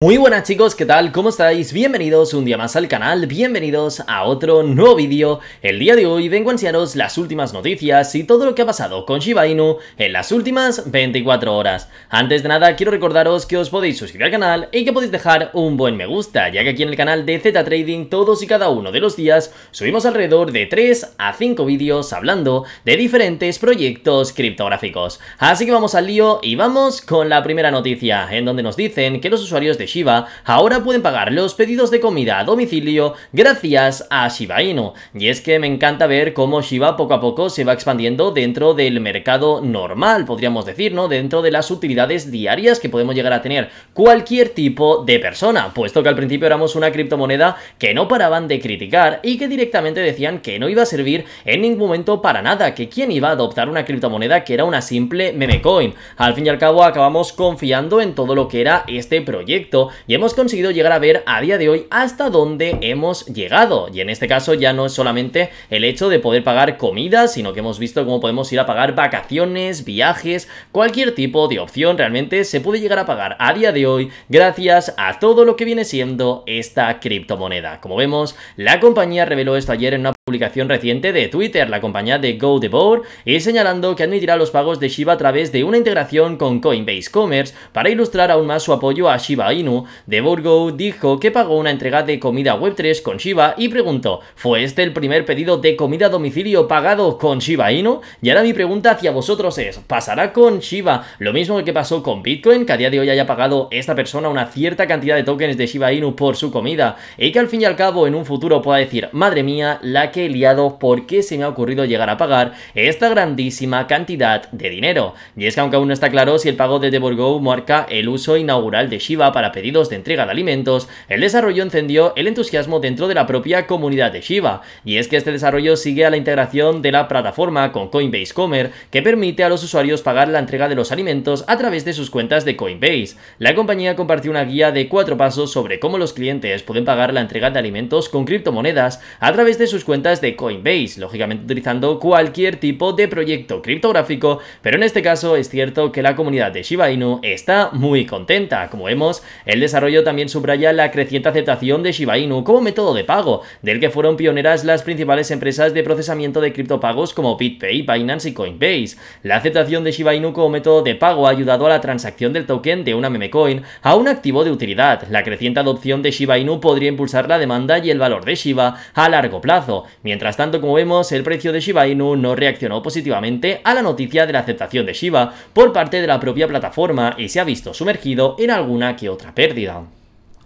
Muy buenas chicos, ¿qué tal? ¿Cómo estáis? Bienvenidos un día más al canal, bienvenidos a otro nuevo vídeo. El día de hoy vengo a enseñaros las últimas noticias y todo lo que ha pasado con Shiba Inu en las últimas 24 horas. Antes de nada, quiero recordaros que os podéis suscribir al canal y que podéis dejar un buen me gusta, ya que aquí en el canal de Z Trading todos y cada uno de los días subimos alrededor de 3 a 5 vídeos hablando de diferentes proyectos criptográficos. Así que vamos al lío y vamos con la primera noticia, en donde nos dicen que los usuarios de Shiba ahora pueden pagar los pedidos de comida a domicilio gracias a Shiba Inu. Y es que me encanta ver cómo Shiba poco a poco se va expandiendo dentro del mercado normal, podríamos decir, ¿no? Dentro de las utilidades diarias que podemos llegar a tener cualquier tipo de persona, puesto que al principio éramos una criptomoneda que no paraban de criticar y que directamente decían que no iba a servir en ningún momento para nada, que quién iba a adoptar una criptomoneda que era una simple meme coin. Al fin y al cabo acabamos confiando en todo lo que era este proyecto y hemos conseguido llegar a ver a día de hoy hasta dónde hemos llegado. Y en este caso ya no es solamente el hecho de poder pagar comida, sino que hemos visto cómo podemos ir a pagar vacaciones, viajes, cualquier tipo de opción realmente se puede llegar a pagar a día de hoy gracias a todo lo que viene siendo esta criptomoneda. Como vemos, la compañía reveló esto ayer en una publicación reciente de Twitter, la compañía de board y señalando que admitirá los pagos de Shiba a través de una integración con Coinbase Commerce para ilustrar aún más su apoyo a Shiba Inu. Devour Go dijo que pagó una entrega de comida Web3 con Shiba y preguntó, ¿fue este el primer pedido de comida a domicilio pagado con Shiba Inu? Y ahora mi pregunta hacia vosotros es, ¿pasará con Shiba lo mismo que pasó con Bitcoin, que a día de hoy haya pagado esta persona una cierta cantidad de tokens de Shiba Inu por su comida y que al fin y al cabo en un futuro pueda decir, madre mía, la que liado por qué se me ha ocurrido llegar a pagar esta grandísima cantidad de dinero. Y es que aunque aún no está claro si el pago de DeborGo marca el uso inaugural de Shiba para pedidos de entrega de alimentos, el desarrollo encendió el entusiasmo dentro de la propia comunidad de Shiba. Y es que este desarrollo sigue a la integración de la plataforma con Coinbase Comer, que permite a los usuarios pagar la entrega de los alimentos a través de sus cuentas de Coinbase. La compañía compartió una guía de cuatro pasos sobre cómo los clientes pueden pagar la entrega de alimentos con criptomonedas a través de sus cuentas de Coinbase, lógicamente utilizando cualquier tipo de proyecto criptográfico, pero en este caso es cierto que la comunidad de Shiba Inu está muy contenta. Como vemos, el desarrollo también subraya la creciente aceptación de Shiba Inu como método de pago, del que fueron pioneras las principales empresas de procesamiento de criptopagos como BitPay, Binance y Coinbase. La aceptación de Shiba Inu como método de pago ha ayudado a la transacción del token de una memecoin a un activo de utilidad. La creciente adopción de Shiba Inu podría impulsar la demanda y el valor de Shiba a largo plazo. Mientras tanto, como vemos, el precio de Shiba Inu no reaccionó positivamente a la noticia de la aceptación de Shiba por parte de la propia plataforma y se ha visto sumergido en alguna que otra pérdida.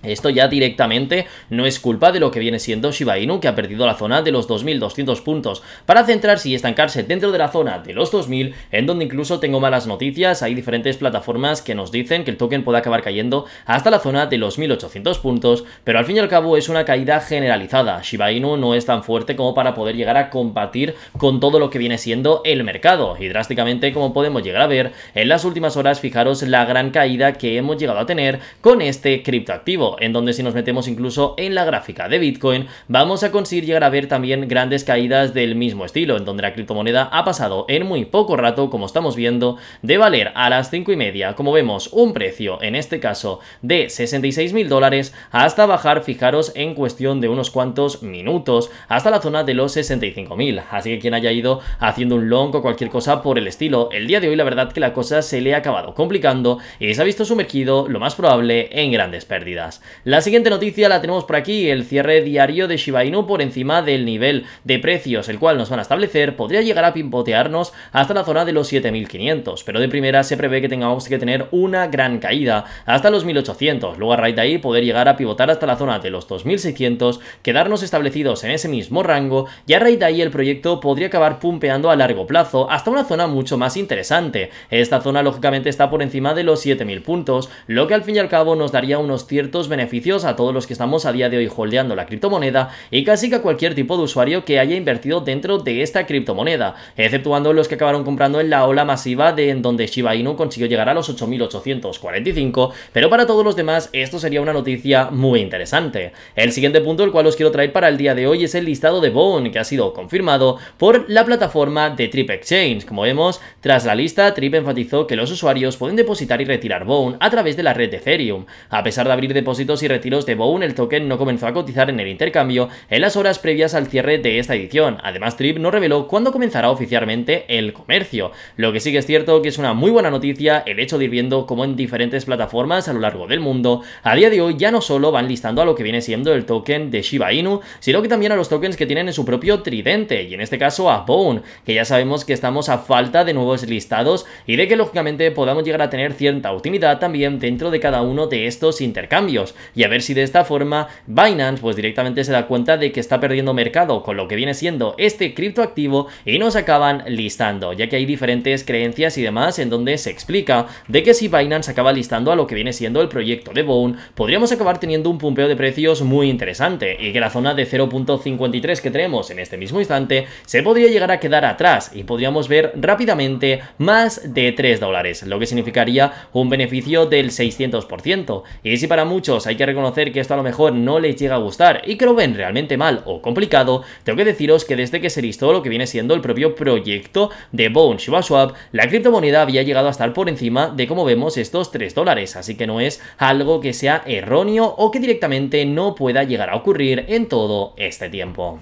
Esto ya directamente no es culpa de lo que viene siendo Shiba Inu, que ha perdido la zona de los 2.200 puntos, para centrarse y estancarse dentro de la zona de los 2.000, en donde incluso tengo malas noticias, hay diferentes plataformas que nos dicen que el token puede acabar cayendo hasta la zona de los 1.800 puntos, pero al fin y al cabo es una caída generalizada, Shiba Inu no es tan fuerte como para poder llegar a combatir con todo lo que viene siendo el mercado, y drásticamente como podemos llegar a ver, en las últimas horas fijaros la gran caída que hemos llegado a tener con este criptoactivo en donde si nos metemos incluso en la gráfica de Bitcoin, vamos a conseguir llegar a ver también grandes caídas del mismo estilo, en donde la criptomoneda ha pasado en muy poco rato, como estamos viendo, de valer a las 5 y media, como vemos, un precio, en este caso, de 66 mil dólares, hasta bajar, fijaros, en cuestión de unos cuantos minutos, hasta la zona de los 65 mil. Así que quien haya ido haciendo un long o cualquier cosa por el estilo, el día de hoy la verdad que la cosa se le ha acabado complicando y se ha visto sumergido lo más probable en grandes pérdidas. La siguiente noticia la tenemos por aquí, el cierre diario de Shiba Inu por encima del nivel de precios, el cual nos van a establecer, podría llegar a pimpotearnos hasta la zona de los 7.500, pero de primera se prevé que tengamos que tener una gran caída hasta los 1.800, luego a raíz de ahí poder llegar a pivotar hasta la zona de los 2.600, quedarnos establecidos en ese mismo rango y a raíz de ahí el proyecto podría acabar pumpeando a largo plazo hasta una zona mucho más interesante. Esta zona lógicamente está por encima de los 7.000 puntos, lo que al fin y al cabo nos daría unos ciertos beneficios a todos los que estamos a día de hoy holdeando la criptomoneda y casi que a cualquier tipo de usuario que haya invertido dentro de esta criptomoneda, exceptuando los que acabaron comprando en la ola masiva de en donde Shiba Inu consiguió llegar a los 8.845, pero para todos los demás esto sería una noticia muy interesante. El siguiente punto el cual os quiero traer para el día de hoy es el listado de Bone, que ha sido confirmado por la plataforma de Trip Exchange. Como vemos, tras la lista, Trip enfatizó que los usuarios pueden depositar y retirar Bone a través de la red de Ethereum. A pesar de abrir depósitos y retiros de Bone, el token no comenzó a cotizar en el intercambio en las horas previas al cierre de esta edición. Además, Trip no reveló cuándo comenzará oficialmente el comercio. Lo que sí que es cierto que es una muy buena noticia el hecho de ir viendo cómo en diferentes plataformas a lo largo del mundo, a día de hoy ya no solo van listando a lo que viene siendo el token de Shiba Inu, sino que también a los tokens que tienen en su propio tridente, y en este caso a Bone, que ya sabemos que estamos a falta de nuevos listados y de que lógicamente podamos llegar a tener cierta utilidad también dentro de cada uno de estos intercambios y a ver si de esta forma Binance pues directamente se da cuenta de que está perdiendo mercado con lo que viene siendo este criptoactivo y nos acaban listando, ya que hay diferentes creencias y demás en donde se explica de que si Binance acaba listando a lo que viene siendo el proyecto de Bone, podríamos acabar teniendo un pumpeo de precios muy interesante y que la zona de 0.53 que tenemos en este mismo instante se podría llegar a quedar atrás y podríamos ver rápidamente más de 3 dólares, lo que significaría un beneficio del 600%. Y si para muchos hay que reconocer que esto a lo mejor no les llega a gustar y que lo ven realmente mal o complicado, tengo que deciros que desde que se listó lo que viene siendo el propio proyecto de Bone Swap, la criptomoneda había llegado a estar por encima de como vemos estos 3 dólares, así que no es algo que sea erróneo o que directamente no pueda llegar a ocurrir en todo este tiempo.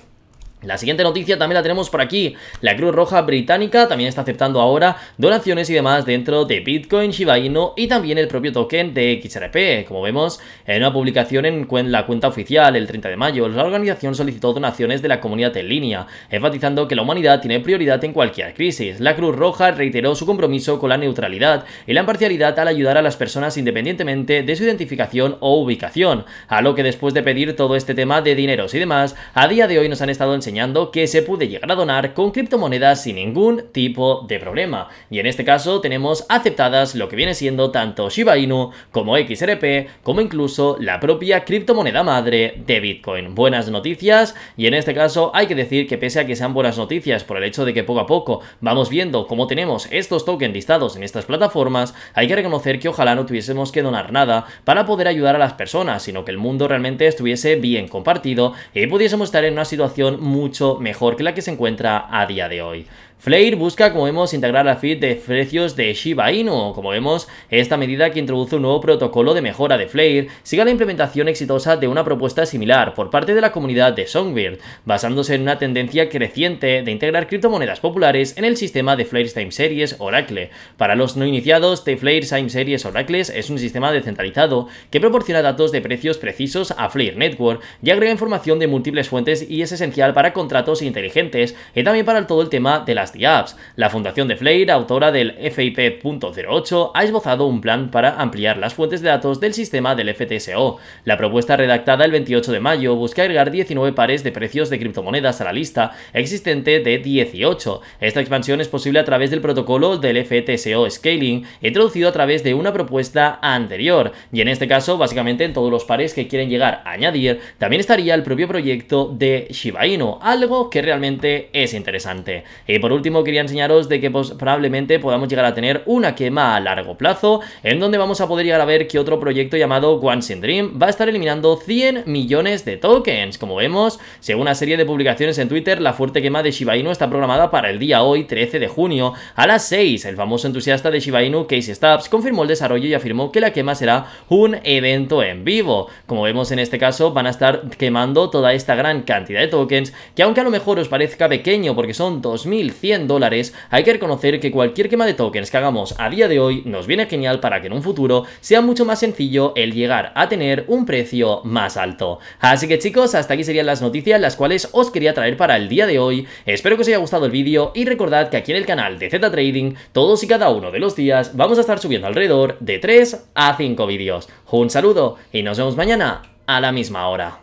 La siguiente noticia también la tenemos por aquí. La Cruz Roja Británica también está aceptando ahora donaciones y demás dentro de Bitcoin, Shiba Inu y también el propio token de XRP. Como vemos en una publicación en la cuenta oficial el 30 de mayo, la organización solicitó donaciones de la comunidad en línea, enfatizando que la humanidad tiene prioridad en cualquier crisis. La Cruz Roja reiteró su compromiso con la neutralidad y la imparcialidad al ayudar a las personas independientemente de su identificación o ubicación, a lo que después de pedir todo este tema de dineros y demás, a día de hoy nos han estado enseñando que se puede llegar a donar con criptomonedas sin ningún tipo de problema. Y en este caso tenemos aceptadas lo que viene siendo tanto Shiba Inu como XRP, como incluso la propia criptomoneda madre de Bitcoin. Buenas noticias y en este caso hay que decir que pese a que sean buenas noticias por el hecho de que poco a poco vamos viendo cómo tenemos estos tokens listados en estas plataformas, hay que reconocer que ojalá no tuviésemos que donar nada para poder ayudar a las personas, sino que el mundo realmente estuviese bien compartido y pudiésemos estar en una situación muy mucho mejor que la que se encuentra a día de hoy. Flair busca, como vemos, integrar la feed de precios de Shiba Inu. Como vemos, esta medida que introduce un nuevo protocolo de mejora de Flair sigue la implementación exitosa de una propuesta similar por parte de la comunidad de Songbird, basándose en una tendencia creciente de integrar criptomonedas populares en el sistema de Flair Time Series Oracle. Para los no iniciados, The Flair Time Series Oracle es un sistema descentralizado que proporciona datos de precios precisos a Flair Network y agrega información de múltiples fuentes y es esencial para contratos inteligentes y también para todo el tema de las Apps. La Fundación de Flair, autora del FIP.08, ha esbozado un plan para ampliar las fuentes de datos del sistema del FTSO. La propuesta redactada el 28 de mayo busca agregar 19 pares de precios de criptomonedas a la lista existente de 18. Esta expansión es posible a través del protocolo del FTSO Scaling, introducido a través de una propuesta anterior, y en este caso, básicamente en todos los pares que quieren llegar a añadir, también estaría el propio proyecto de Shiba Inu, algo que realmente es interesante. Y por último, último quería enseñaros de que pues, probablemente podamos llegar a tener una quema a largo plazo, en donde vamos a poder llegar a ver que otro proyecto llamado Once in Dream va a estar eliminando 100 millones de tokens. Como vemos, según una serie de publicaciones en Twitter, la fuerte quema de Shiba Inu está programada para el día hoy, 13 de junio, a las 6. El famoso entusiasta de Shiba Inu, Casey confirmó el desarrollo y afirmó que la quema será un evento en vivo. Como vemos en este caso, van a estar quemando toda esta gran cantidad de tokens, que aunque a lo mejor os parezca pequeño porque son 2100 dólares, hay que reconocer que cualquier quema de tokens que hagamos a día de hoy nos viene genial para que en un futuro sea mucho más sencillo el llegar a tener un precio más alto. Así que chicos, hasta aquí serían las noticias las cuales os quería traer para el día de hoy. Espero que os haya gustado el vídeo y recordad que aquí en el canal de Z Trading, todos y cada uno de los días vamos a estar subiendo alrededor de 3 a 5 vídeos. Un saludo y nos vemos mañana a la misma hora.